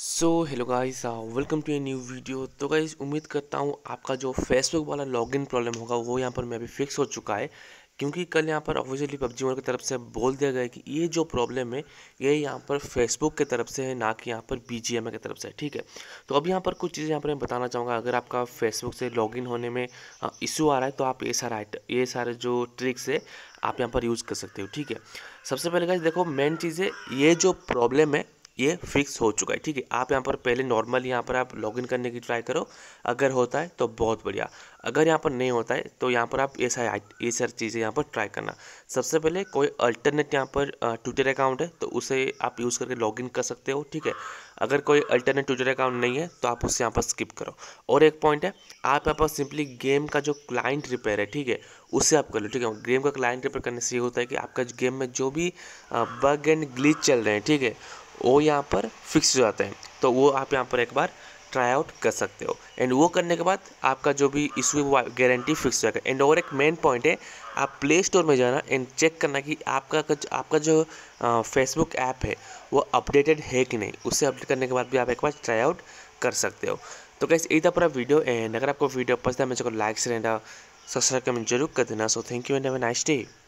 so hello guys welcome to a new video तो guys उम्मीद करता हूँ आपका जो फेसबुक वाला लॉगिन प्रॉब्लम होगा वो यहाँ पर मैं अभी फिक्स हो चुका है क्योंकि कल यहाँ पर ऑफिशियली पबजी वर्ल्ड की तरफ से बोल दिया गया कि ये जो प्रॉब्लम है ये यहाँ पर फेसबुक की तरफ से है ना कि यहाँ पर बी जी एम की तरफ से ठीक है तो अब यहाँ पर कुछ चीज़ें यहाँ पर मैं बताना चाहूँगा अगर आपका फेसबुक से लॉगिन होने में इशू आ रहा है तो आप ये सारा ये सारे जो ट्रिक्स है आप यहाँ पर यूज़ कर सकते हो ठीक है सबसे पहले गाइस देखो मेन चीज़ है ये जो प्रॉब्लम है ये फिक्स हो चुका है ठीक है आप यहाँ पर पहले नॉर्मल यहाँ पर आप लॉगिन करने की ट्राई करो अगर होता है तो बहुत बढ़िया अगर यहाँ पर नहीं होता है तो यहाँ पर आप ये सारी ये सारी चीज़ें यहाँ पर ट्राई करना सबसे पहले कोई अल्टरनेट यहाँ पर ट्विटर अकाउंट है तो उसे आप यूज़ करके लॉगिन कर सकते हो ठीक है अगर कोई अल्टरनेट ट्विटर अकाउंट नहीं है तो आप उससे यहाँ पर स्किप करो और एक पॉइंट है आप यहाँ पर सिंपली गेम का जो क्लाइंट रिपेयर है ठीक है उसे आप कर लो ठीक है गेम का क्लाइंट रिपेयर करने से ये होता है कि आपका गेम में जो भी बग एंड ग्लिच चल रहे हैं ठीक है वो यहाँ पर फिक्स हो जाते हैं तो वो आप यहाँ पर एक बार ट्राई आउट कर सकते हो एंड वो करने के बाद आपका जो भी इशू है वो गारंटी फिक्स हो जाएगा एंड और एक मेन पॉइंट है आप प्ले स्टोर में जाना एंड चेक करना कि आपका आपका जो फेसबुक ऐप है वो अपडेटेड है कि नहीं उसे अपडेट करने के बाद भी आप एक बार ट्राई आउट कर सकते हो तो कैसे यही था पूरा वीडियो एंड अगर आपको वीडियो पसंद है मुझे को लाइक से सब्सक्राइब कमेंट जरूर कर देना so thank you and have nice day